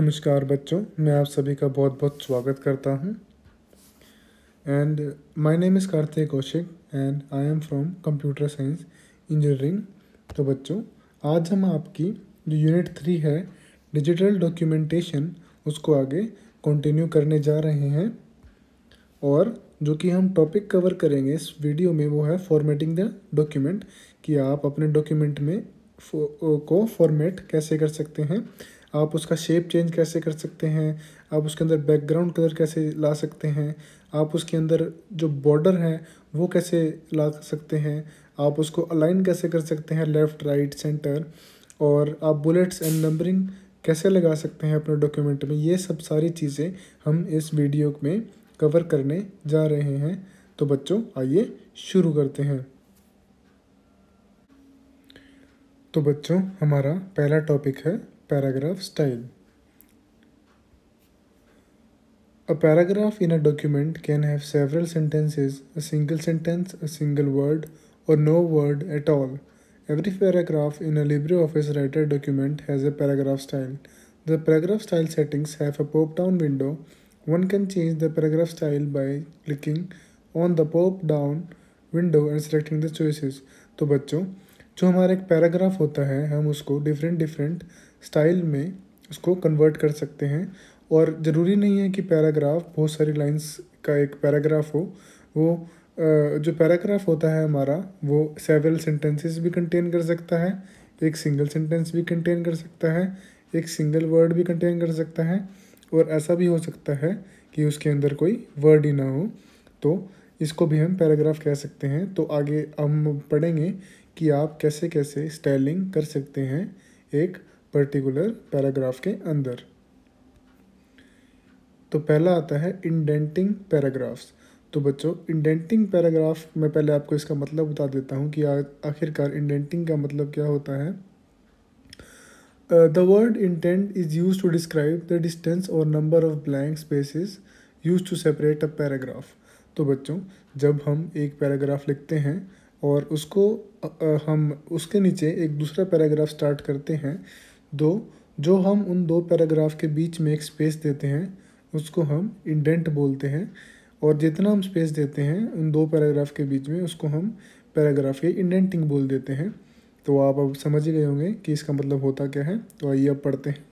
नमस्कार बच्चों मैं आप सभी का बहुत बहुत स्वागत करता हूँ and my name is Kartik Kaushik and I am from computer science engineering तो बच्चों आज हम आपकी जो यूनिट थ्री है डिजिटल डॉक्यूमेंटेशन उसको आगे कंटिन्यू करने जा रहे हैं और जो कि हम टॉपिक कवर करेंगे इस वीडियो में वो है फॉर्मेटिंग द डॉक्यूमेंट कि आप अपने डॉक्यूमेंट में फो, को फॉर्मेट कैसे कर सकते हैं आप उसका शेप चेंज कैसे कर सकते हैं आप उसके अंदर बैकग्राउंड कलर कैसे ला सकते हैं आप उसके अंदर जो बॉर्डर है वो कैसे ला सकते हैं आप उसको अलाइन कैसे कर सकते हैं लेफ़्ट राइट सेंटर और आप बुलेट्स एंड नंबरिंग कैसे लगा सकते हैं अपने डॉक्यूमेंट में ये सब सारी चीज़ें हम इस वीडियो में कवर करने जा रहे हैं तो बच्चों आइए शुरू करते हैं तो बच्चों हमारा पहला टॉपिक है paragraph style. A paragraph in a document can have several sentences, a single sentence, a single word, or no word at all. Every paragraph in a LibreOffice Writer document has a paragraph style. The paragraph style settings have a pop-down window. One can change the paragraph style by clicking on the pop-down window and selecting the choices. तो बच्चों जो हमारा एक paragraph होता है हम उसको different different style में उसको कन्वर्ट कर सकते हैं और ज़रूरी नहीं है कि पैराग्राफ बहुत सारी लाइंस का एक पैराग्राफ हो वो जो पैराग्राफ होता है हमारा वो सेवरल सेंटेंसेस भी कंटेन कर सकता है एक सिंगल सेंटेंस भी कंटेन कर सकता है एक सिंगल वर्ड भी कंटेन कर सकता है और ऐसा भी हो सकता है कि उसके अंदर कोई वर्ड ही ना हो तो इसको भी हम पैराग्राफ कह सकते हैं तो आगे हम पढ़ेंगे कि आप कैसे कैसे स्टाइलिंग कर सकते हैं एक पर्टिकुलर पैराग्राफ के अंदर तो पहला आता है इंडेंटिंग पैराग्राफ्स तो बच्चों इंडेंटिंग पैराग्राफ मैं पहले आपको इसका मतलब बता देता हूँ कि आखिरकार इंडेंटिंग का मतलब क्या होता है the word indent is use to describe the distance or number of blank spaces use to separate a paragraph तो बच्चों जब हम एक पैराग्राफ लिखते हैं और उसको uh, हम उसके नीचे एक दूसरा पैराग्राफ स्टार्ट करते हैं दो जो हम उन दो पैराग्राफ के बीच में एक स्पेस देते हैं उसको हम इंडेंट बोलते हैं और जितना हम स्पेस देते हैं उन दो पैराग्राफ के बीच में उसको हम पैराग्राफ के इंडेंटिंग बोल देते हैं तो आप अब समझ ही गए होंगे कि इसका मतलब होता क्या है तो आइए अब पढ़ते हैं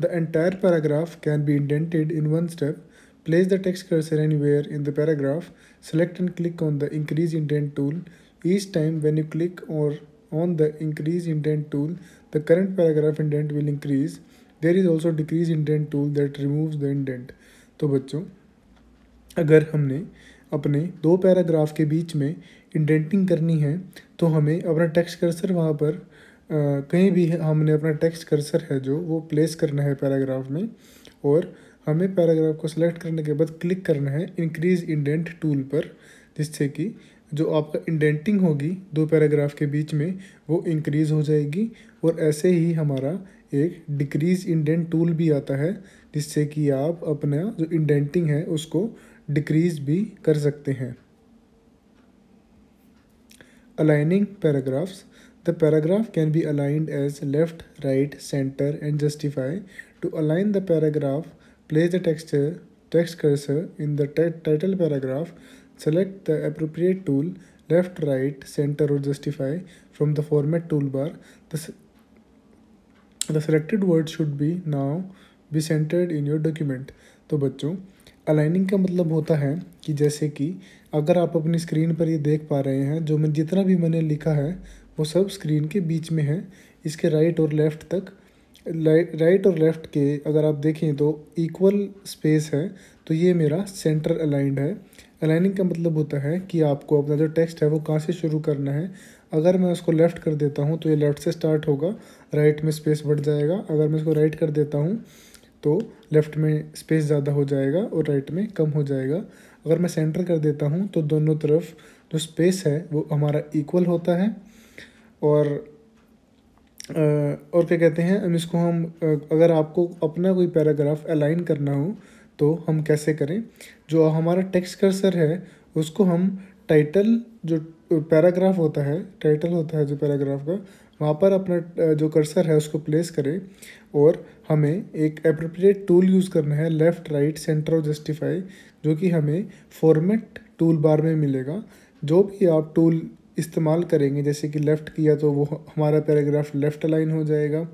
the entire paragraph can be indented in one step place the text cursor anywhere in the paragraph select and click on the increase indent tool each time when you click or on the increase indent tool, the current paragraph indent will increase. There is also decrease indent tool that removes the indent. तो बच्चों अगर हमने अपने दो paragraph के बीच में indenting करनी है तो हमें अपना टेक्स्ट कर्सर वहाँ पर आ, कहीं भी हमने अपना टेक्स्ट कर्सर है जो वो प्लेस करना है पैराग्राफ में और हमें पैराग्राफ को सिलेक्ट करने के बाद क्लिक करना है इंक्रीज इंडेंट टूल पर जिससे कि जो आपका इंडेंटिंग होगी दो पैराग्राफ के बीच में वो इंक्रीज़ हो जाएगी और ऐसे ही हमारा एक डिक्रीज इंडेंट टूल भी आता है जिससे कि आप अपना जो इंडेंटिंग है उसको डिक्रीज भी कर सकते हैं aligning paragraphs the paragraph can be aligned as left right centre and justify to align the paragraph place the texture text cursor in the title paragraph Select the appropriate tool, left, right, center or justify from the format toolbar. The, the selected word should be now be centered in your document. तो बच्चों aligning का मतलब होता है कि जैसे कि अगर आप अपनी स्क्रीन पर ये देख पा रहे हैं जो मैं जितना भी मैंने लिखा है वो सब स्क्रीन के बीच में है इसके राइट और लेफ़्ट तक राइट और लेफ़्ट के अगर आप देखें तो इक्वल स्पेस है तो ये मेरा सेंटर अलाइंड है अलाइनिंग का मतलब होता है कि आपको अपना जो टेक्स्ट है वो कहाँ से शुरू करना है अगर मैं उसको लेफ़्ट कर देता हूँ तो ये लेफ़्ट से स्टार्ट होगा राइट में स्पेस बढ़ जाएगा अगर मैं इसको राइट कर देता हूँ तो लेफ़्ट में स्पेस ज़्यादा हो जाएगा और राइट में कम हो जाएगा अगर मैं सेंटर कर देता हूँ तो दोनों तरफ जो स्पेस है वो हमारा इक्वल होता है और और क्या कहते हैं इसको हम अगर आपको अपना कोई पैराग्राफ अलाइन करना हो तो हम कैसे करें जो हमारा टेक्स्ट कर्सर है उसको हम टाइटल जो पैराग्राफ होता है टाइटल होता है जो पैराग्राफ का वहाँ पर अपना जो कर्सर है उसको प्लेस करें और हमें एक अप्रोप्रिएट टूल यूज़ करना है लेफ़्ट राइट सेंटर और जस्टिफाई जो कि हमें फॉर्मेट टूल बार में मिलेगा जो भी आप टूल इस्तेमाल करेंगे जैसे कि लेफ़्ट किया तो वो हमारा पैराग्राफ लेफ़्ट लाइन हो जाएगा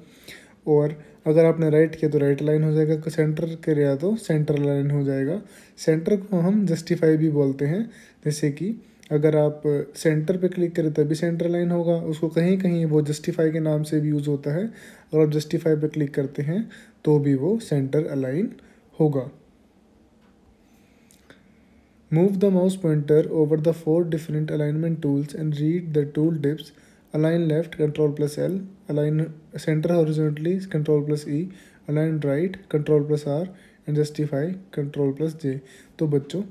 और अगर आपने राइट किया तो राइट लाइन हो जाएगा सेंटर किया तो सेंटर लाइन हो जाएगा सेंटर को हम जस्टिफाई भी बोलते हैं जैसे कि अगर आप सेंटर पे क्लिक करें तभी सेंटर लाइन होगा उसको कहीं कहीं वो जस्टिफाई के नाम से भी यूज़ होता है अगर आप जस्टिफाई पे क्लिक करते हैं तो भी वो सेंटर अलाइन होगा move the mouse pointer over the four different alignment tools and read the tool tips align left control plus L align center horizontally control plus E align right control plus R and justify control plus J तो बच्चों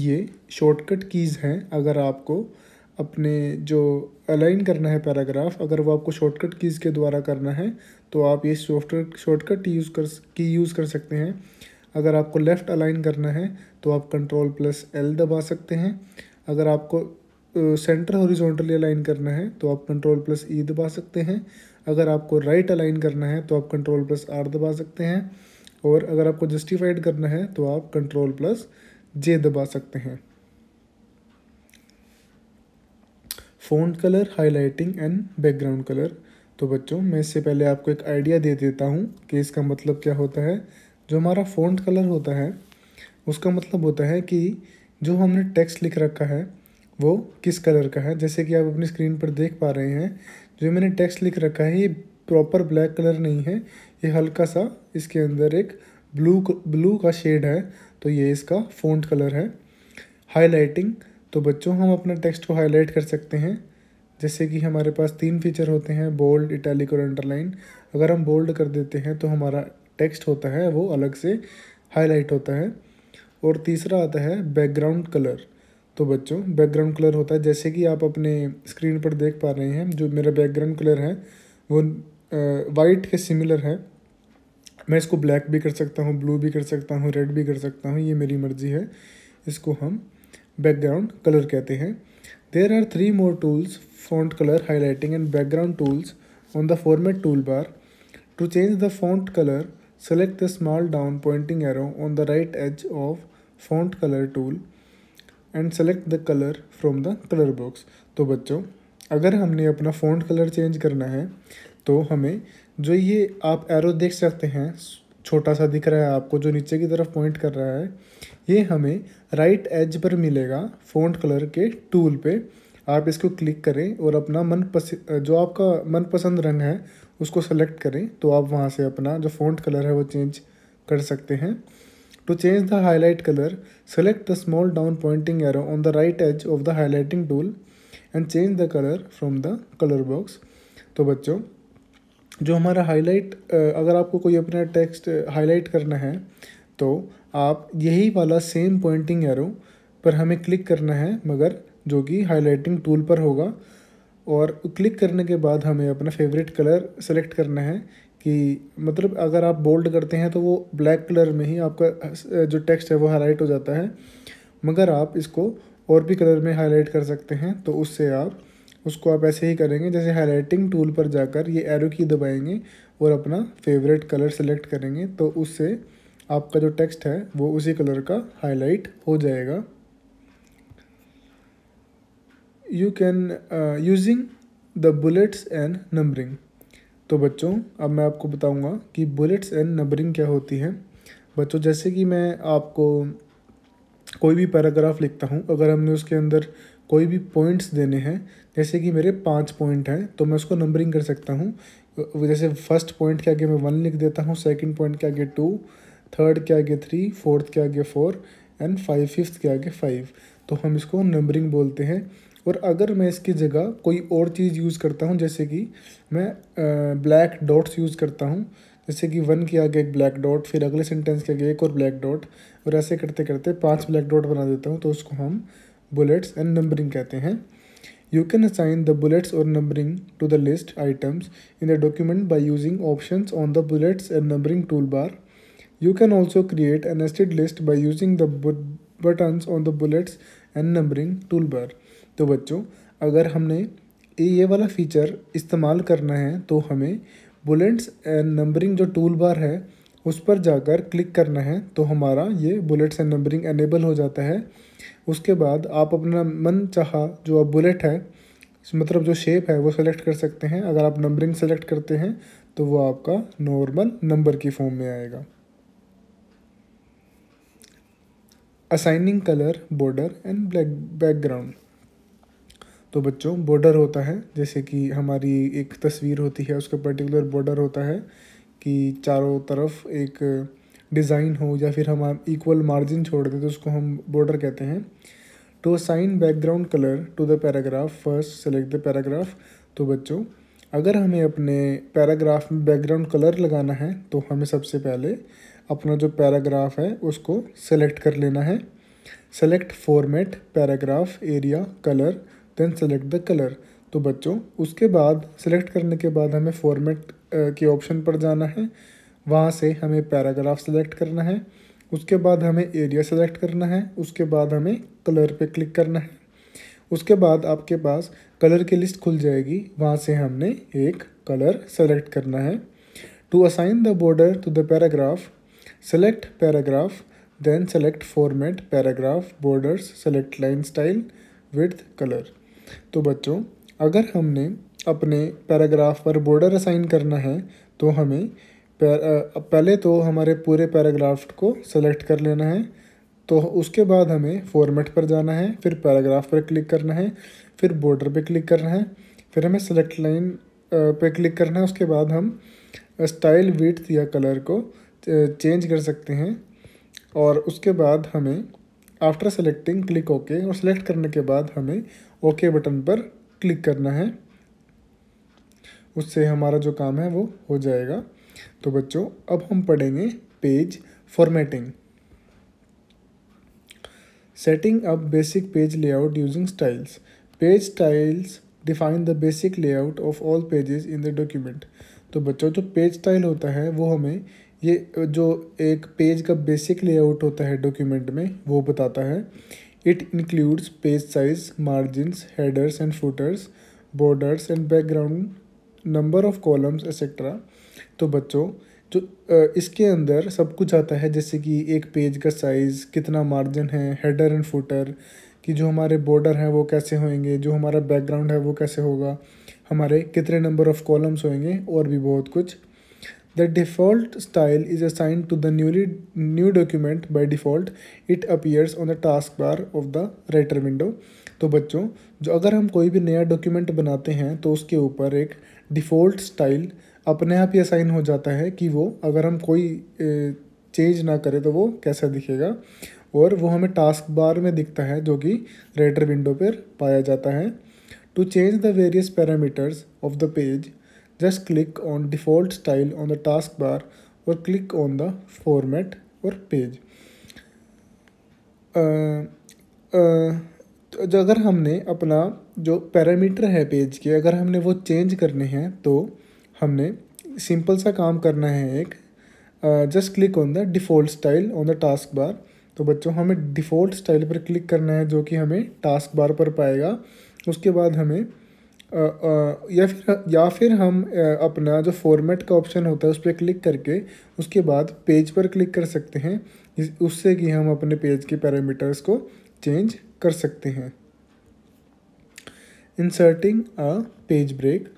ये shortcut keys हैं अगर आपको अपने जो align करना है पैराग्राफ अगर वो आपको शॉर्टकट कीज़ के द्वारा करना है तो आप ये सॉफ्टवेयर शॉर्टकट यूज़ कर की यूज़ कर सकते हैं अगर आपको लेफ़्ट अलाइन करना है तो आप कंट्रोल प्लस एल दबा सकते हैं अगर आपको सेंटर हॉरिजॉन्टली अलाइन करना है तो आप कंट्रोल प्लस ई दबा सकते हैं अगर आपको राइट अलाइन करना है तो आप कंट्रोल प्लस आर दबा सकते हैं और अगर आपको जस्टिफाइड करना है तो आप कंट्रोल प्लस जे दबा सकते हैं font colour highlighting and background colour तो बच्चों मैं इससे पहले आपको एक आइडिया दे देता हूँ कि इसका मतलब क्या होता है जो हमारा फ़ॉन्ट कलर होता है उसका मतलब होता है कि जो हमने टेक्स्ट लिख रखा है वो किस कलर का है जैसे कि आप अपनी स्क्रीन पर देख पा रहे हैं जो मैंने टेक्स्ट लिख रखा है ये प्रॉपर ब्लैक कलर नहीं है ये हल्का सा इसके अंदर एक ब्लू ब्लू का शेड है तो ये इसका फोन्ट कलर है हाईलाइटिंग तो बच्चों हम अपना टेक्स्ट को हाईलाइट कर सकते हैं जैसे कि हमारे पास तीन फीचर होते हैं बोल्ड इटैलिक और अंडरलाइन अगर हम बोल्ड कर देते हैं तो हमारा टेक्स्ट होता है वो अलग से हाईलाइट होता है और तीसरा आता है बैकग्राउंड कलर तो बच्चों बैकग्राउंड कलर होता है जैसे कि आप अपने स्क्रीन पर देख पा रहे हैं जो मेरा बैकग्राउंड कलर है वो वाइट के सिमिलर है मैं इसको ब्लैक भी कर सकता हूँ ब्लू भी कर सकता हूँ रेड भी कर सकता हूँ ये मेरी मर्ज़ी है इसको हम बैकग्राउंड कलर कहते हैं there are three more tools font colour highlighting and background tools on the format tool bar to change the font colour select the small down pointing arrow on the right edge of font colour tool and select the colour from the colour box तो बच्चों अगर हमने अपना phone colour change करना है तो हमें जो ये आप एरो देख सकते हैं छोटा सा दिख रहा है आपको जो नीचे की तरफ पॉइंट कर रहा है ये हमें राइट एज पर मिलेगा फोन कलर के टूल पे आप इसको क्लिक करें और अपना मन जो आपका मनपसंद रंग है उसको सेलेक्ट करें तो आप वहाँ से अपना जो फ़ोन कलर है वो चेंज कर सकते हैं To change the highlight color, select the small down pointing arrow on the right edge of the highlighting tool and change the color from the color box. तो बच्चों जो हमारा हाईलाइट अगर आपको कोई अपना टेक्स्ट हाईलाइट करना है तो आप यही वाला सेम पॉइंटिंग एरो पर हमें क्लिक करना है मगर जो कि हाईलाइटिंग टूल पर होगा और क्लिक करने के बाद हमें अपना फेवरेट कलर सेलेक्ट करना है कि मतलब अगर आप बोल्ड करते हैं तो वो ब्लैक कलर में ही आपका जो टेक्स्ट है वो हाईलाइट हो जाता है मगर आप इसको और भी कलर में हाईलाइट कर सकते हैं तो उससे आप उसको आप ऐसे ही करेंगे जैसे हाईलाइटिंग टूल पर जाकर ये एरो की दबाएंगे और अपना फेवरेट कलर सेलेक्ट करेंगे तो उससे आपका जो टेक्स्ट है वो उसी कलर का हाईलाइट हो जाएगा you can using the bullets and numbering तो बच्चों अब मैं आपको बताऊंगा कि बुलेट्स एंड नंबरिंग क्या होती है बच्चों जैसे कि मैं आपको कोई भी पैराग्राफ लिखता हूँ अगर हमने उसके अंदर कोई भी पॉइंट्स देने हैं जैसे कि मेरे पाँच पॉइंट हैं तो मैं उसको नंबरिंग कर सकता हूँ जैसे फर्स्ट पॉइंट के आगे मैं वन लिख देता हूँ सेकेंड पॉइंट के आगे टू थर्ड के आगे थ्री फोर्थ के आगे फोर एंड फाइव फिफ्थ के आगे फाइव तो हम इसको नंबरिंग बोलते हैं पर अगर मैं इसकी जगह कोई और चीज़ यूज़ करता हूँ जैसे कि मैं ब्लैक डॉट्स यूज़ करता हूँ जैसे कि वन के आगे एक ब्लैक डॉट फिर अगले सेंटेंस के आगे एक और ब्लैक डॉट और ऐसे करते करते पांच ब्लैक डॉट बना देता हूँ तो उसको हम बुलेट्स एंड नंबरिंग कहते हैं you can assign the bullets or numbering to the list items in the document by using option on the bullets and numbering tool bar you can also create an nested list by using the button on the bullets and numbering tool bar तो बच्चों अगर हमने ये वाला feature इस्तेमाल करना है तो हमें बुलेट्स एंड नंबरिंग जो टूल बार है उस पर जाकर क्लिक करना है तो हमारा ये बुलेट्स एंड नंबरिंग एनेबल हो जाता है उसके बाद आप अपना मन चाह जो अब बुलेट है मतलब जो शेप है वो सेलेक्ट कर सकते हैं अगर आप नंबरिंग सेलेक्ट करते हैं तो वो आपका नॉर्मल नंबर की फॉर्म में आएगा assigning colour border and black background तो बच्चों बॉर्डर होता है जैसे कि हमारी एक तस्वीर होती है उसका पर्टिकुलर बॉर्डर होता है कि चारों तरफ एक डिज़ाइन हो या फिर हम इक्वल मार्जिन छोड़ दें तो उसको हम बॉर्डर कहते हैं to assign background colour to the paragraph first select the paragraph तो बच्चों अगर हमें अपने पैराग्राफ में बैकग्राउंड कलर लगाना है तो हमें सबसे पहले अपना जो पैराग्राफ है उसको सेलेक्ट कर लेना है select format paragraph area colour then select the colour तो बच्चों उसके बाद सेलेक्ट करने के बाद हमें फॉर्मेट के ऑप्शन पर जाना है वहाँ से हमें पैराग्राफ सेलेक्ट करना है उसके बाद हमें एरिया सेलेक्ट करना है उसके बाद हमें कलर पे क्लिक करना है उसके बाद आपके पास कलर की लिस्ट खुल जाएगी वहाँ से हमने एक कलर सेलेक्ट करना है to assign the border to the paragraph select paragraph then select format paragraph borders select line style with colour तो बच्चों अगर हमने अपने पैराग्राफ पर बॉर्डर असाइन करना है तो हमें पहले तो हमारे पूरे पैराग्राफ को सेलेक्ट कर लेना है तो उसके बाद हमें फॉर्मेट पर जाना है फिर पैराग्राफ पर क्लिक करना है फिर बॉर्डर पे क्लिक करना है फिर हमें सेलेक्ट लाइन पे क्लिक करना है उसके बाद हम स्टाइल वीट या कलर को चेंज कर सकते हैं और उसके बाद हमें आफ्टर सेलेक्टिंग क्लिक ओके और सेलेक्ट करने के बाद हमें ओके बटन पर क्लिक करना है उससे हमारा जो काम है वो हो जाएगा तो बच्चों अब हम पढ़ेंगे page formatting setting up basic page layout using styles page styles define the basic layout of all pages in the document तो बच्चों जो पेज स्टाइल होता है वो हमें ये जो एक पेज का बेसिक लेआउट होता है डॉक्यूमेंट में वो बताता है It includes page size, margins, headers and footers, borders and background, number of columns etcetera तो बच्चों जो इसके अंदर सब कुछ आता है जैसे कि एक पेज का साइज़ कितना मार्जिन है हेडर एंड फुटर कि जो हमारे बॉर्डर हैं वो कैसे होंगे जो हमारा बैकग्राउंड है वो कैसे होगा हमारे कितने नंबर ऑफ़ कॉलम्स होंगे और भी बहुत कुछ The default style is assigned to the newly new document by default. It appears on the taskbar of the writer window. तो बच्चों जो अगर हम कोई भी नया डॉक्यूमेंट बनाते हैं तो उसके ऊपर एक डिफ़ॉल्ट स्टाइल अपने आप ही असाइन हो जाता है कि वो अगर हम कोई चेंज ना करें तो वो कैसा दिखेगा और वो हमें टास्क बार में दिखता है जो कि राइटर विंडो पर पाया जाता है to change the various parameters of the page Just click on default style on the taskbar or click on the format or page. Uh, uh, तो अगर हमने अपना जो पैरामीटर है पेज के अगर हमने वो चेंज करने हैं तो हमने सिंपल सा काम करना है एक just click on the default style on the task bar तो बच्चों हमें डिफ़ॉल्ट स्टाइल पर क्लिक करना है जो कि हमें टास्क बार पर पाएगा उसके बाद हमें या फिर या फिर हम अपना जो फॉर्मेट का ऑप्शन होता है उस पर क्लिक करके उसके बाद पेज पर क्लिक कर सकते हैं उससे कि हम अपने पेज के पैरामीटर्स को चेंज कर सकते हैं inserting a page break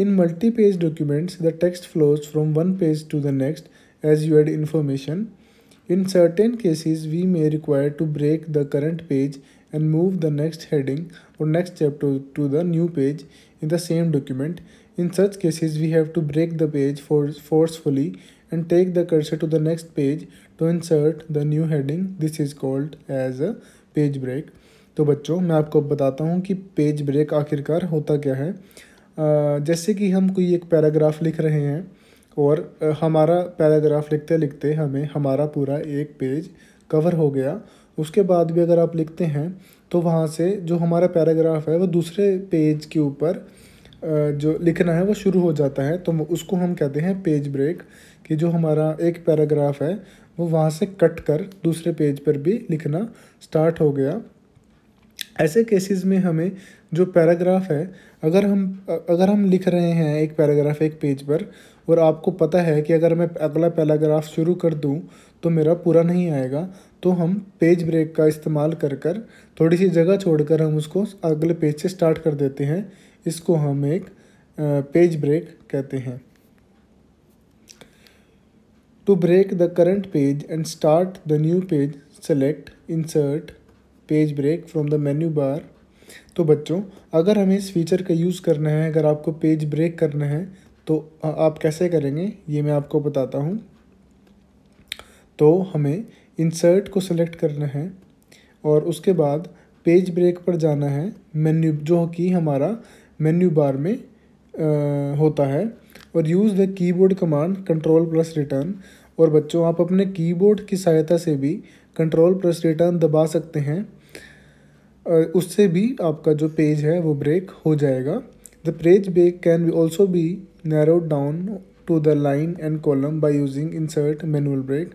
in multi page documents the text flows from one page to the next as you add information in certain cases we may require to break the current page and move the next heading or next chapter to the new page in the same document. In such cases, we have to break the page for forcefully and take the cursor to the next page to insert the new heading. This is called as a page break. तो बच्चों मैं आपको बताता हूँ कि page break आखिरकार होता क्या है आ, जैसे कि हम कोई एक पैराग्राफ लिख रहे हैं और हमारा पैराग्राफ लिखते लिखते हमें हमारा पूरा एक पेज कवर हो गया उसके बाद भी अगर आप लिखते हैं तो वहाँ से जो हमारा पैराग्राफ है वो दूसरे पेज के ऊपर जो लिखना है वो शुरू हो जाता है तो उसको हम कहते हैं पेज ब्रेक कि जो हमारा एक पैराग्राफ है वो वहाँ से कट कर दूसरे पेज पर भी लिखना स्टार्ट हो गया ऐसे केसेस में हमें जो पैराग्राफ है अगर हम अगर हम लिख रहे हैं एक पैराग्राफ एक पेज पर और आपको पता है कि अगर मैं अगला पैराग्राफ शुरू कर दूं तो मेरा पूरा नहीं आएगा तो हम पेज ब्रेक का इस्तेमाल कर कर थोड़ी सी जगह छोड़कर हम उसको अगले पेज से स्टार्ट कर देते हैं इसको हम एक पेज ब्रेक कहते हैं to break the current page and start the new page select insert page break from the menu bar तो बच्चों अगर हमें इस फीचर का यूज़ करना है अगर आपको पेज ब्रेक करना है तो आप कैसे करेंगे ये मैं आपको बताता हूँ तो हमें इंसर्ट को सिलेक्ट करना है और उसके बाद पेज ब्रेक पर जाना है मेन्यू जो कि हमारा मेन्यू बार में आ, होता है और use the keyboard command control plus return और बच्चों आप अपने कीबोर्ड की सहायता से भी कंट्रोल प्लस रिटर्न दबा सकते हैं उससे भी आपका जो पेज है वो ब्रेक हो जाएगा the page break can be also be narrow down to the line and column by using insert manual break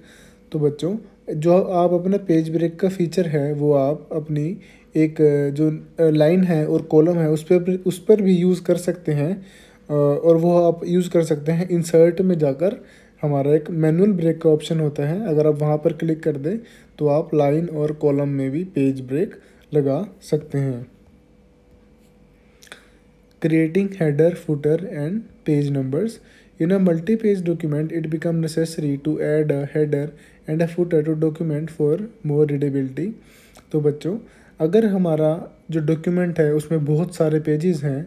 तो बच्चों जो आप अपना पेज ब्रेक का फीचर है वो आप अपनी एक जो लाइन है और कॉलम है उस पर उस पर भी यूज़ कर सकते हैं और वो आप यूज़ कर सकते हैं इंसर्ट में जाकर हमारा एक मैनुअल ब्रेक का ऑप्शन होता है अगर आप वहाँ पर क्लिक कर दें तो आप लाइन और कॉलम में भी पेज ब्रेक लगा सकते हैं creating header footer and page numbers in a multi page document it become necessary to add a header and a foot to document for more readability तो बच्चों अगर हमारा जो डॉक्यूमेंट है उसमें बहुत सारे पेजेस हैं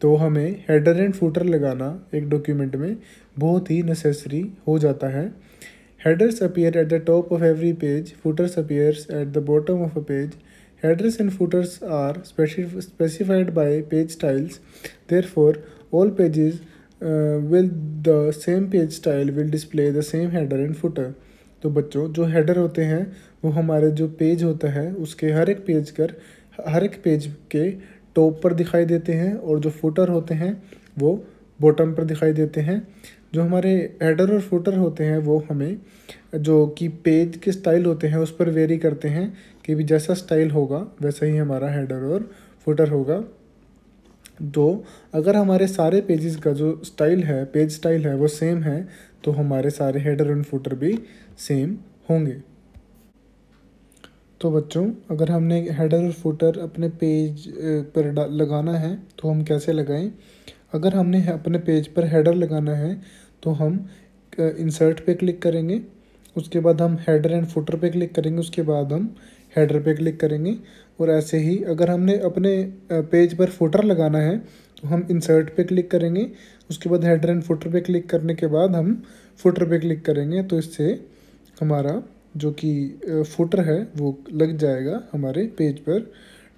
तो हमें हेडर एंड फुटर लगाना एक डॉक्यूमेंट में बहुत ही नेसेसरी हो जाता है headers appear at the top of every page footers appears at the bottom of a page headers and footers are specified by page styles therefore all pages will the same page style will display the same header and footer तो बच्चों जो header होते हैं वो हमारे जो page होता है उसके हर एक पेज कर हर एक पेज के टॉप पर दिखाई देते हैं और जो फुटर होते हैं वो बॉटम पर दिखाई देते हैं जो हमारे हेडर और फुटर होते हैं वो हमें जो कि पेज के स्टाइल होते हैं उस पर वेरी करते हैं कि भी जैसा स्टाइल होगा वैसा ही हमारा हेडर और फुटर होगा तो अगर हमारे सारे पेजेस का जो स्टाइल है पेज स्टाइल है वो सेम है तो हमारे सारे हेडर एंड फुटर भी सेम होंगे तो बच्चों अगर हमने हेडर और फुटर अपने पेज पर लगाना है तो हम कैसे लगाएं अगर हमने अपने पेज पर हेडर लगाना है तो हम इंसर्ट पे क्लिक करेंगे उसके बाद हम हेडर एंड फुटर पे क्लिक करेंगे उसके बाद हम हेडर पे क्लिक करेंगे और ऐसे ही अगर हमने अपने पेज पर फुटर लगाना है तो हम इंसर्ट पे क्लिक करेंगे उसके बाद हेडर एंड फुटर पे क्लिक करने के बाद हम फुटर पे क्लिक करेंगे तो इससे हमारा जो कि फुटर है वो लग जाएगा हमारे पेज पर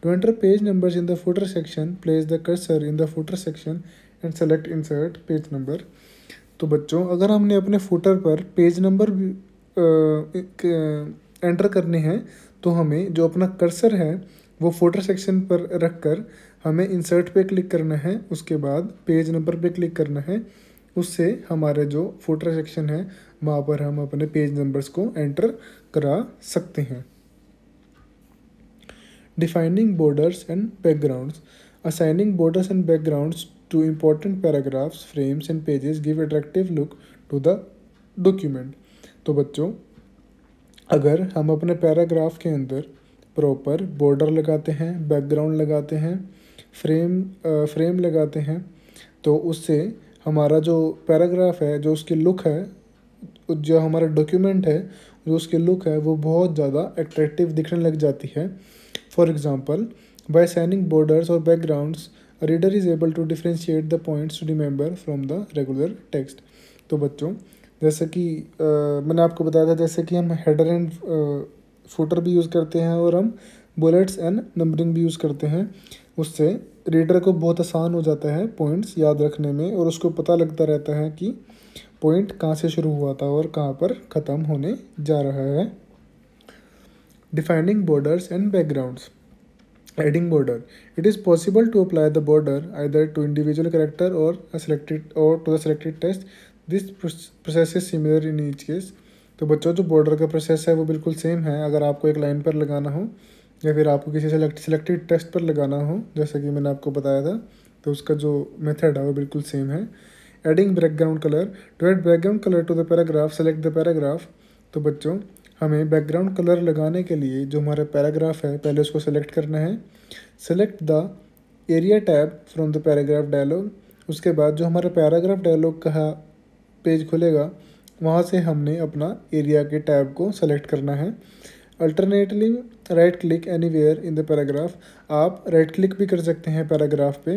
to enter page numbers in the footer section place the cursor in the footer section and select insert page number तो बच्चों अगर हमने अपने फुटर पर पेज नंबर एंटर करने हैं तो हमें जो अपना कर्सर है वो फोटर सेक्शन पर रख कर हमें इंसर्ट पे क्लिक करना है उसके बाद पेज नंबर पे क्लिक करना है उससे हमारे जो फोटो सेक्शन है वहाँ पर हम अपने पेज नंबर्स को एंटर करा सकते हैं defining borders and backgrounds assigning borders and backgrounds to important paragraphs frames and pages give attractive look to the document तो बच्चों अगर हम अपने पैराग्राफ के अंदर प्रॉपर बॉर्डर लगाते हैं बैकग्राउंड लगाते हैं फ्रेम फ्रेम लगाते हैं तो उससे हमारा जो पैराग्राफ है जो उसकी लुक है जो हमारा डॉक्यूमेंट है जो उसकी लुक है वो बहुत ज़्यादा अट्रैक्टिव दिखने लग जाती है for example by assigning borders or backgrounds reader is able to differentiate the points to remember from the regular text तो बच्चों जैसे कि आ, मैंने आपको बताया था जैसे कि हम हेडर एंड फुटर भी यूज़ करते हैं और हम बुलेट्स एंड नंबरिंग भी यूज़ करते हैं उससे रीडर को बहुत आसान हो जाता है पॉइंट्स याद रखने में और उसको पता लगता रहता है कि पॉइंट कहाँ से शुरू हुआ था और कहाँ पर ख़त्म होने जा रहा है defining borders and backgrounds adding border it is possible to apply the border either to individual character or selected or to the selected text this process is similar in each case तो बच्चों जो border का process है वो बिल्कुल same है अगर आपको एक लाइन पर लगाना हो या फिर आपको किसी सेलेक्ट सेलेक्टेड टेस्ट पर लगाना हो जैसा कि मैंने आपको बताया था तो उसका जो मेथड है वो बिल्कुल सेम है adding background colour to add background colour to the paragraph select the paragraph तो बच्चों हमें बैकग्राउंड कलर लगाने के लिए जो हमारा पैराग्राफ है पहले उसको सेलेक्ट करना है select the area tab from the paragraph dialog उसके बाद जो हमारा पैराग्राफ डायलॉग का पेज खुलेगा वहाँ से हमने अपना एरिया के टैब को सेलेक्ट करना है alternately right click anywhere in the paragraph आप राइट right क्लिक भी कर सकते हैं पैराग्राफ पे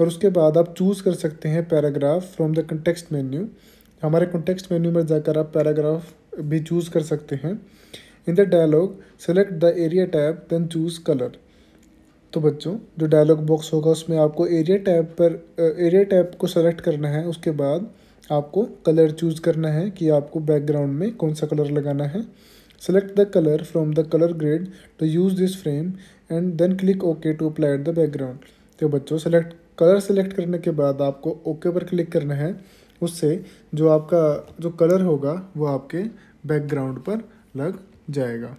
और उसके बाद आप चूज़ कर सकते हैं paragraph from the context menu हमारे कंटेक्सट मेन्यू में जाकर आप पैराग्राफ भी चूज़ कर सकते हैं in the dialog select the area tab then choose colour तो बच्चों जो डायलॉग बॉक्स होगा उसमें आपको एरिया टैब पर एरिया टैब को सेलेक्ट करना है उसके बाद आपको कलर चूज़ करना है कि आपको बैकग्राउंड में कौन सा कलर लगाना है Select the color from the color grade to use this frame and then click OK to apply at the background. तो बच्चों select कलर सेलेक्ट करने के बाद आपको ओके okay पर क्लिक करना है उससे जो आपका जो कलर होगा वो आपके बैकग्राउंड पर लग जाएगा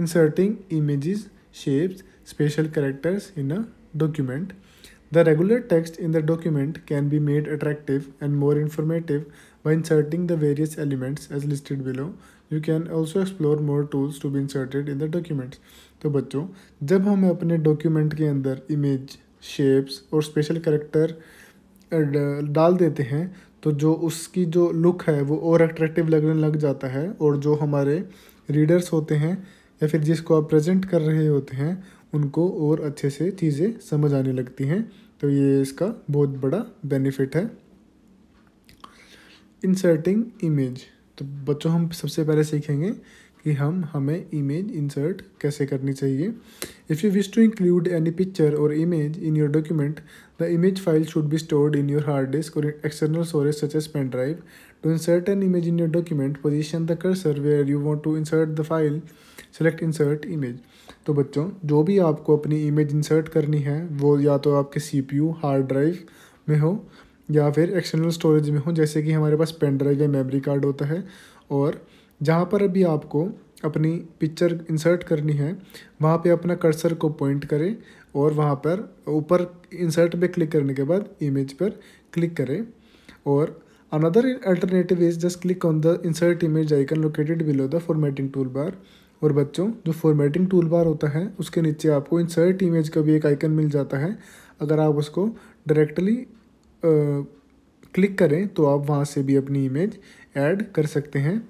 inserting images, shapes, spatial characters in a document. The regular text in the document can be made attractive and more informative By inserting the various elements as listed below, you can also explore more tools to be inserted in the documents तो बच्चों जब हम अपने document के अंदर image shapes और special character डाल देते हैं तो जो उसकी जो लुक है वो और अट्रैक्टिव लगने लग जाता है और जो हमारे रीडर्स होते हैं या फिर जिसको आप प्रजेंट कर रहे होते हैं उनको और अच्छे से चीज़ें समझ आने लगती हैं तो ये इसका बहुत बड़ा बेनिफिट है इंसर्टिंग इमेज तो बच्चों हम सबसे पहले सीखेंगे कि हम हमें इमेज इंसर्ट कैसे करनी चाहिए if you wish to include any picture or image in your document the image file should be stored in your hard disk or external storage such as pen drive to insert an image in your document position the cursor where you want to insert the file select insert image तो बच्चों जो भी आपको अपनी image insert करनी है वो या तो आपके C P U hard drive में हो या फिर एक्सटर्नल स्टोरेज में हो जैसे कि हमारे पास पेन ड्राइव या मेमोरी कार्ड होता है और जहाँ पर अभी आपको अपनी पिक्चर इंसर्ट करनी है वहाँ पे अपना कर्सर को पॉइंट करें और वहाँ पर ऊपर इंसर्ट पे क्लिक करने के बाद इमेज पर क्लिक करें और another alternative is just click on the insert image icon located below the formatting tool bar और बच्चों जो फॉर्मेटिंग टूल बार होता है उसके नीचे आपको इंसर्ट इमेज का भी एक आइकन मिल जाता है अगर आप उसको डायरेक्टली क्लिक करें तो आप वहाँ से भी अपनी इमेज ऐड कर सकते हैं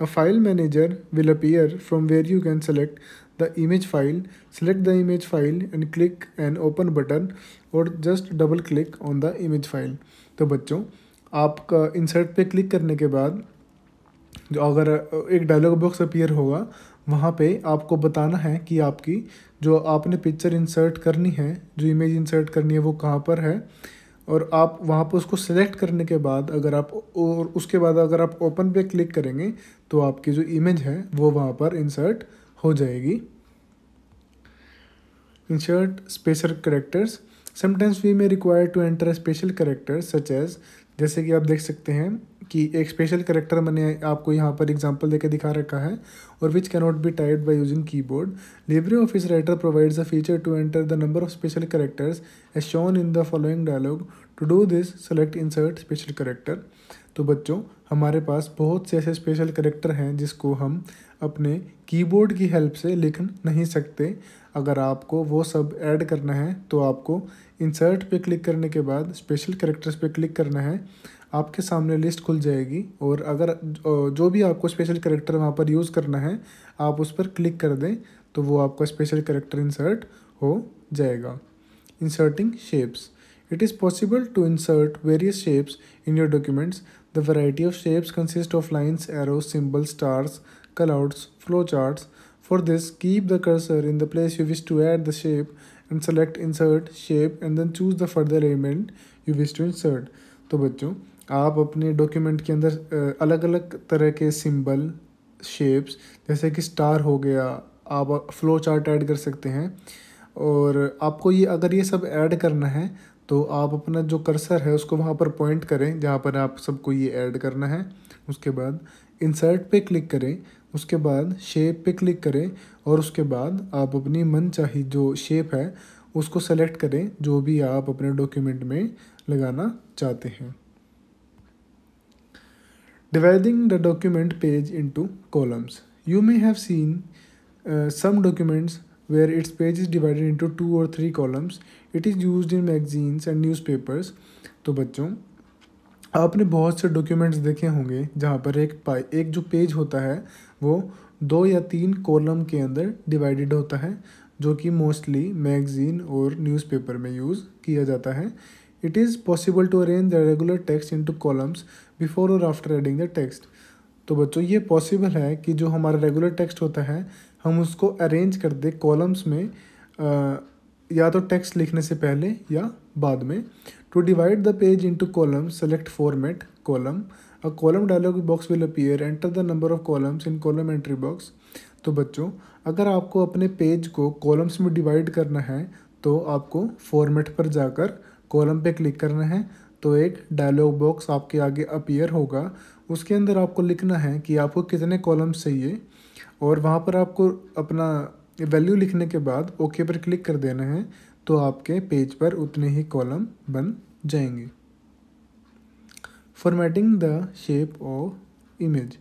a file manager will appear from where you can select the image file select the image file and click on open button और just double click on the image file तो बच्चों आपका insert पे click करने के बाद जो अगर एक डायलॉग बॉक्स अपीयर होगा वहाँ पे आपको बताना है कि आपकी जो आपने पिक्चर इंसर्ट करनी है जो इमेज इंसर्ट करनी है वो कहाँ पर है और आप वहाँ पर उसको सेलेक्ट करने के बाद अगर आप और उसके बाद अगर आप ओपन पे क्लिक करेंगे तो आपकी जो इमेज है वो वहाँ पर इंसर्ट हो जाएगी insert special characters sometimes we may require to enter special character such as जैसे कि आप देख सकते हैं कि एक स्पेशल करेक्टर मैंने आपको यहाँ पर एग्जाम्पल देकर दिखा रखा है और विच कैनॉट बी टाइड by using keyboard Libre Office Writer provides a feature to enter the number of special characters as shown in the following dialog to do this select insert special character तो बच्चों हमारे पास बहुत से ऐसे special character हैं जिसको हम अपने कीबोर्ड की हेल्प से लिख नहीं सकते अगर आपको वो सब ऐड करना है तो आपको इंसर्ट पे क्लिक करने के बाद स्पेशल करेक्टर्स पे क्लिक करना है आपके सामने लिस्ट खुल जाएगी और अगर जो भी आपको स्पेशल करेक्टर वहाँ पर यूज़ करना है आप उस पर क्लिक कर दें तो वो आपका स्पेशल करेक्टर इंसर्ट हो जाएगा inserting shapes It is possible to insert various shapes in your documents. The variety of shapes consist of lines, arrows, symbols, stars, callouts, flowcharts. For this, keep the cursor in the place you wish to add the shape and select insert shape and then choose the further element you wish to insert. to bachcho aap apne document ke andar alag alag tarah ke symbol shapes jaise ki star ho gaya आप flow chart add कर सकते हैं और आपको ये अगर ये सब ऐड करना है तो आप अपना जो कर्सर है उसको वहाँ पर पॉइंट करें जहाँ पर आप सबको ये ऐड करना है उसके बाद इंसर्ट पे क्लिक करें उसके बाद शेप पे क्लिक करें और उसके बाद आप अपनी मन चाही जो शेप है उसको सेलेक्ट करें जो भी आप अपने डॉक्यूमेंट में लगाना चाहते हैं dividing the document page into columns you may have seen some documents where its page is divided into two or three columns. It is used in magazines and newspapers. तो बच्चों आपने बहुत से डॉक्यूमेंट्स देखे होंगे जहाँ पर एक पाई एक जो पेज होता है वो दो या तीन कॉलम के अंदर डिवाइडेड होता है जो कि मोस्टली मैगजीन और न्यूज़पेपर में यूज़ किया जाता है it is possible to arrange the regular text into columns before और आफ्टर एडिंग द टेक्स्ट तो बच्चों ये पॉसिबल है कि जो हमारा रेगुलर टेक्स्ट होता है हम उसको अरेंज कर दें कॉलम्स में आ, या तो टेक्स्ट लिखने से पहले या बाद में to divide the page into column select format column a column dialog box will appear enter the number of columns in column entry box तो बच्चों अगर आपको अपने पेज को कॉलम्स में डिवाइड करना है तो आपको फॉर्मेट पर जाकर कॉलम पे क्लिक करना है तो एक डायलॉग बॉक्स आपके आगे अपीयर होगा उसके अंदर आपको लिखना है कि आपको कितने कॉलम्स चाहिए और वहाँ पर आपको अपना वैल्यू लिखने के बाद ओके पर क्लिक कर देना है तो आपके पेज पर उतने ही कॉलम बन जाएंगे formatting the shape of image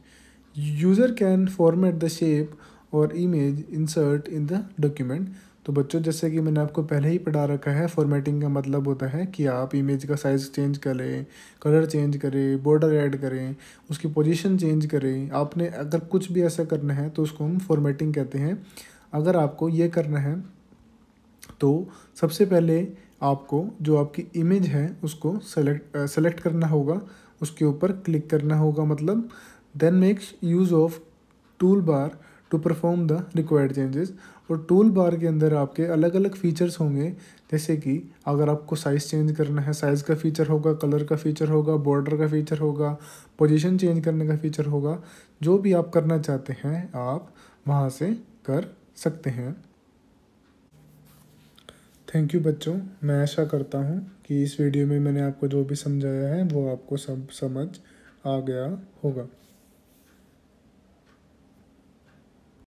user can format the shape और image insert in the document तो बच्चों जैसे कि मैंने आपको पहले ही पढ़ा रखा है फॉर्मेटिंग का मतलब होता है कि आप इमेज का साइज़ चेंज करें कलर चेंज करें बॉर्डर ऐड करें उसकी पोजीशन चेंज करें आपने अगर कुछ भी ऐसा करना है तो उसको हम फॉर्मेटिंग कहते हैं अगर आपको ये करना है तो सबसे पहले आपको जो आपकी इमेज है उसको सेलेक्ट सेलेक्ट करना होगा उसके ऊपर क्लिक करना होगा मतलब then makes use of tool bar to perform the required changes और टूल बार के अंदर आपके अलग अलग फ़ीचर्स होंगे जैसे कि अगर आपको साइज़ चेंज करना है साइज़ का फ़ीचर होगा कलर का फ़ीचर होगा बॉर्डर का फ़ीचर होगा पोजीशन चेंज करने का फ़ीचर होगा जो भी आप करना चाहते हैं आप वहाँ से कर सकते हैं थैंक यू बच्चों मैं ऐसा करता हूँ कि इस वीडियो में मैंने आपको जो भी समझाया है वो आपको सब समझ आ गया होगा